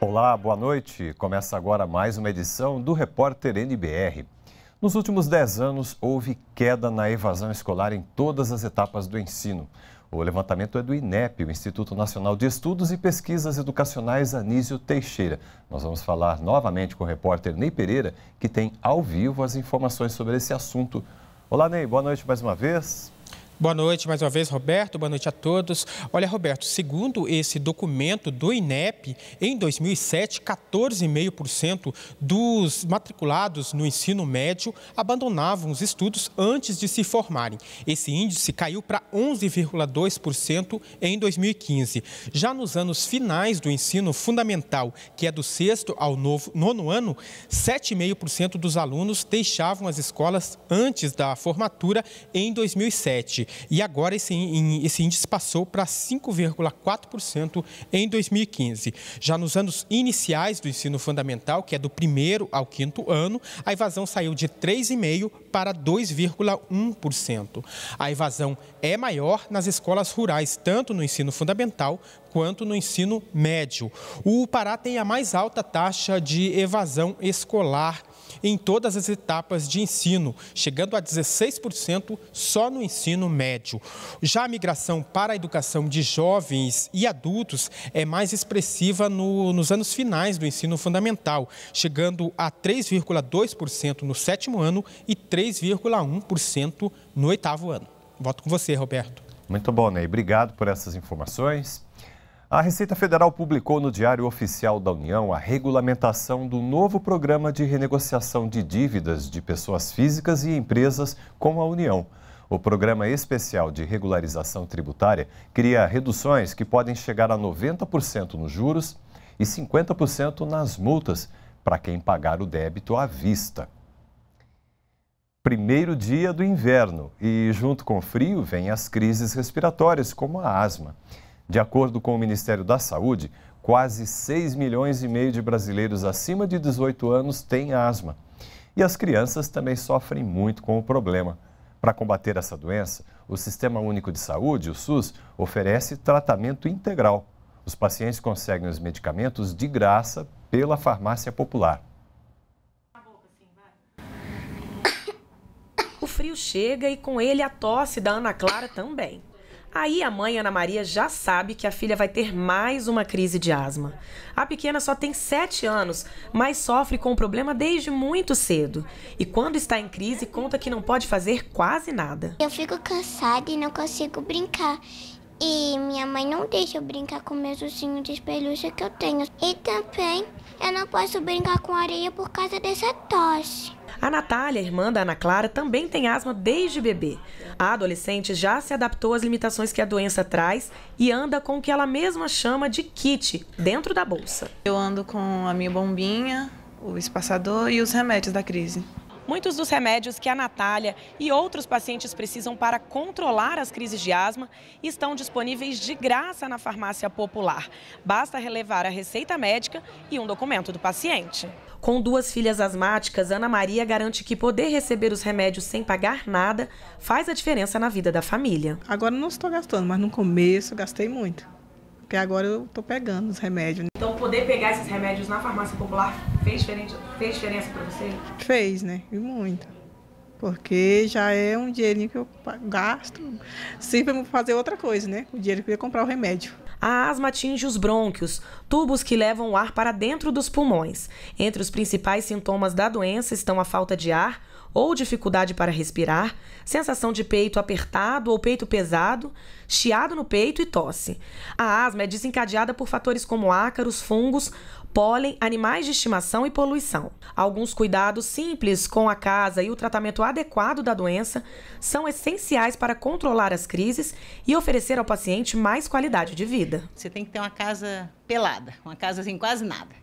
Olá, boa noite. Começa agora mais uma edição do Repórter NBR. Nos últimos 10 anos, houve queda na evasão escolar em todas as etapas do ensino. O levantamento é do INEP, o Instituto Nacional de Estudos e Pesquisas Educacionais Anísio Teixeira. Nós vamos falar novamente com o repórter Ney Pereira, que tem ao vivo as informações sobre esse assunto. Olá, Ney, boa noite mais uma vez. Boa noite mais uma vez, Roberto. Boa noite a todos. Olha, Roberto, segundo esse documento do INEP, em 2007, 14,5% dos matriculados no ensino médio abandonavam os estudos antes de se formarem. Esse índice caiu para 11,2% em 2015. Já nos anos finais do ensino fundamental, que é do sexto ao novo, nono ano, 7,5% dos alunos deixavam as escolas antes da formatura em 2007. E agora esse, esse índice passou para 5,4% em 2015. Já nos anos iniciais do ensino fundamental, que é do primeiro ao quinto ano, a evasão saiu de 3,5% para 2,1%. A evasão é maior nas escolas rurais, tanto no ensino fundamental quanto no ensino médio. O Pará tem a mais alta taxa de evasão escolar em todas as etapas de ensino, chegando a 16% só no ensino médio. Já a migração para a educação de jovens e adultos é mais expressiva no, nos anos finais do ensino fundamental, chegando a 3,2% no sétimo ano e 3,1% no oitavo ano. Volto com você, Roberto. Muito bom, Ney. Obrigado por essas informações. A Receita Federal publicou no Diário Oficial da União a regulamentação do novo programa de renegociação de dívidas de pessoas físicas e empresas com a União. O Programa Especial de Regularização Tributária cria reduções que podem chegar a 90% nos juros e 50% nas multas para quem pagar o débito à vista. Primeiro dia do inverno e, junto com o frio, vem as crises respiratórias, como a asma. De acordo com o Ministério da Saúde, quase 6 milhões e meio de brasileiros acima de 18 anos têm asma. E as crianças também sofrem muito com o problema. Para combater essa doença, o Sistema Único de Saúde, o SUS, oferece tratamento integral. Os pacientes conseguem os medicamentos de graça pela farmácia popular. O frio chega e com ele a tosse da Ana Clara também. Aí a mãe, Ana Maria, já sabe que a filha vai ter mais uma crise de asma. A pequena só tem 7 anos, mas sofre com o problema desde muito cedo. E quando está em crise, conta que não pode fazer quase nada. Eu fico cansada e não consigo brincar. E minha mãe não deixa eu brincar com meus ursinhos de pelúcia que eu tenho. E também eu não posso brincar com areia por causa dessa tosse. A Natália, irmã da Ana Clara, também tem asma desde bebê. A adolescente já se adaptou às limitações que a doença traz e anda com o que ela mesma chama de kit dentro da bolsa. Eu ando com a minha bombinha, o espaçador e os remédios da crise. Muitos dos remédios que a Natália e outros pacientes precisam para controlar as crises de asma estão disponíveis de graça na farmácia popular. Basta relevar a receita médica e um documento do paciente. Com duas filhas asmáticas, Ana Maria garante que poder receber os remédios sem pagar nada faz a diferença na vida da família. Agora não estou gastando, mas no começo gastei muito. Porque agora eu estou pegando os remédios. Né? poder pegar esses remédios na farmácia popular fez diferença, fez diferença para você? Fez, né? E muito. Porque já é um dinheirinho que eu gasto sempre para fazer outra coisa, né? O dinheiro que eu ia comprar o remédio. A asma atinge os brônquios, tubos que levam o ar para dentro dos pulmões. Entre os principais sintomas da doença estão a falta de ar, ou dificuldade para respirar, sensação de peito apertado ou peito pesado, chiado no peito e tosse. A asma é desencadeada por fatores como ácaros, fungos, pólen, animais de estimação e poluição. Alguns cuidados simples com a casa e o tratamento adequado da doença são essenciais para controlar as crises e oferecer ao paciente mais qualidade de vida. Você tem que ter uma casa pelada, uma casa sem quase nada.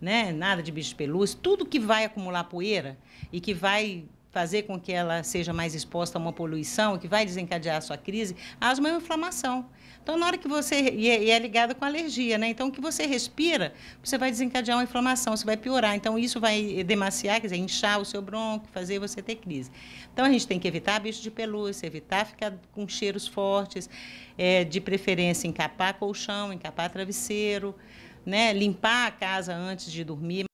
Né? Nada de bicho de pelúcia, tudo que vai acumular poeira e que vai fazer com que ela seja mais exposta a uma poluição, que vai desencadear a sua crise, asma é uma inflamação. Então, na hora que você. É, e é ligada com alergia, né? Então, o que você respira, você vai desencadear uma inflamação, você vai piorar. Então, isso vai demaciar, quer dizer, inchar o seu bronco, fazer você ter crise. Então, a gente tem que evitar bicho de pelúcia, evitar ficar com cheiros fortes, é, de preferência encapar colchão, encapar travesseiro, né? limpar a casa antes de dormir.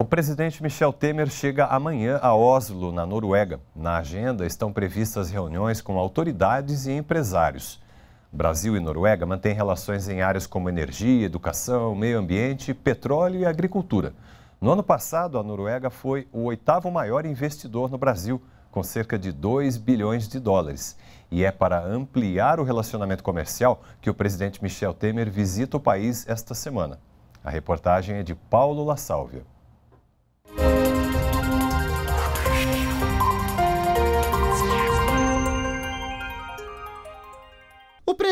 O presidente Michel Temer chega amanhã a Oslo, na Noruega. Na agenda estão previstas reuniões com autoridades e empresários. Brasil e Noruega mantêm relações em áreas como energia, educação, meio ambiente, petróleo e agricultura. No ano passado, a Noruega foi o oitavo maior investidor no Brasil, com cerca de 2 bilhões de dólares. E é para ampliar o relacionamento comercial que o presidente Michel Temer visita o país esta semana. A reportagem é de Paulo La Sálvia.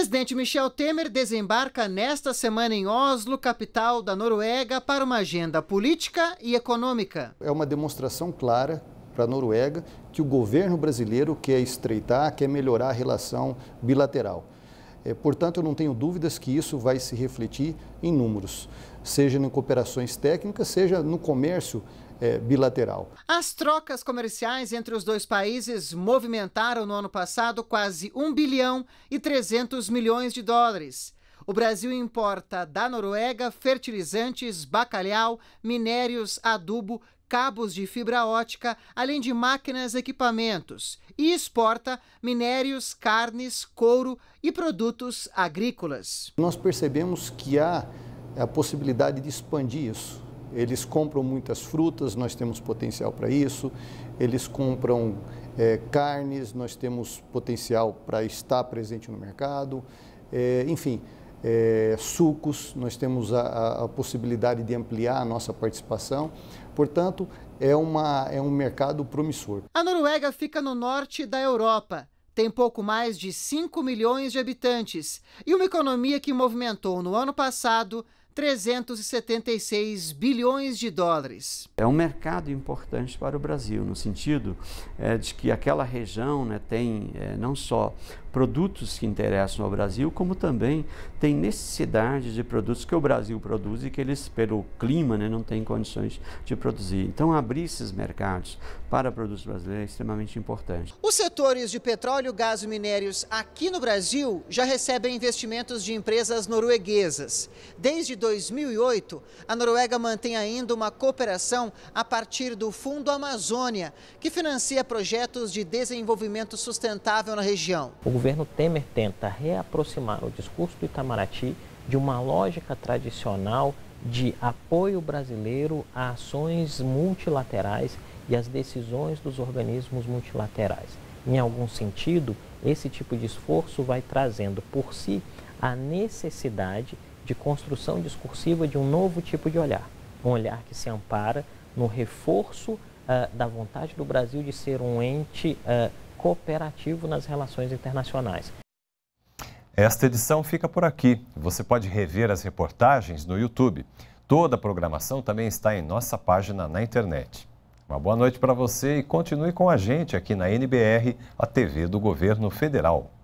Presidente Michel Temer desembarca nesta semana em Oslo, capital da Noruega, para uma agenda política e econômica. É uma demonstração clara para a Noruega que o governo brasileiro quer estreitar, quer melhorar a relação bilateral. É, portanto, eu não tenho dúvidas que isso vai se refletir em números, seja em cooperações técnicas, seja no comércio é, bilateral. As trocas comerciais entre os dois países movimentaram no ano passado quase 1 bilhão e 300 milhões de dólares. O Brasil importa da Noruega fertilizantes, bacalhau, minérios, adubo, cabos de fibra ótica, além de máquinas e equipamentos, e exporta minérios, carnes, couro e produtos agrícolas. Nós percebemos que há a possibilidade de expandir isso. Eles compram muitas frutas, nós temos potencial para isso. Eles compram é, carnes, nós temos potencial para estar presente no mercado. É, enfim, é, sucos, nós temos a, a, possibilidade de ampliar a nossa participação. Portanto, é, uma, é um mercado promissor. A Noruega fica no norte da Europa tem pouco mais de 5 milhões de habitantes e uma economia que movimentou no ano passado 376 bilhões de dólares. É um mercado importante para o Brasil, no sentido é, de que aquela região né, tem é, não só produtos que interessam ao Brasil, como também tem necessidade de produtos que o Brasil produz e que eles, pelo clima, né, não têm condições de produzir. Então, abrir esses mercados para produtos brasileiros é extremamente importante. Os setores de petróleo, gás e minérios aqui no Brasil já recebem investimentos de empresas norueguesas. Desde 2008, a Noruega mantém ainda uma cooperação a partir do Fundo Amazônia, que financia projetos de desenvolvimento sustentável na região governo Temer tenta reaproximar o discurso do Itamaraty de uma lógica tradicional de apoio brasileiro a ações multilaterais e às decisões dos organismos multilaterais. Em algum sentido, esse tipo de esforço vai trazendo por si a necessidade de construção discursiva de um novo tipo de olhar, um olhar que se ampara no reforço uh, da vontade do Brasil de ser um ente uh, cooperativo nas relações internacionais. Esta edição fica por aqui. Você pode rever as reportagens no YouTube. Toda a programação também está em nossa página na internet. Uma boa noite para você e continue com a gente aqui na NBR, a TV do Governo Federal.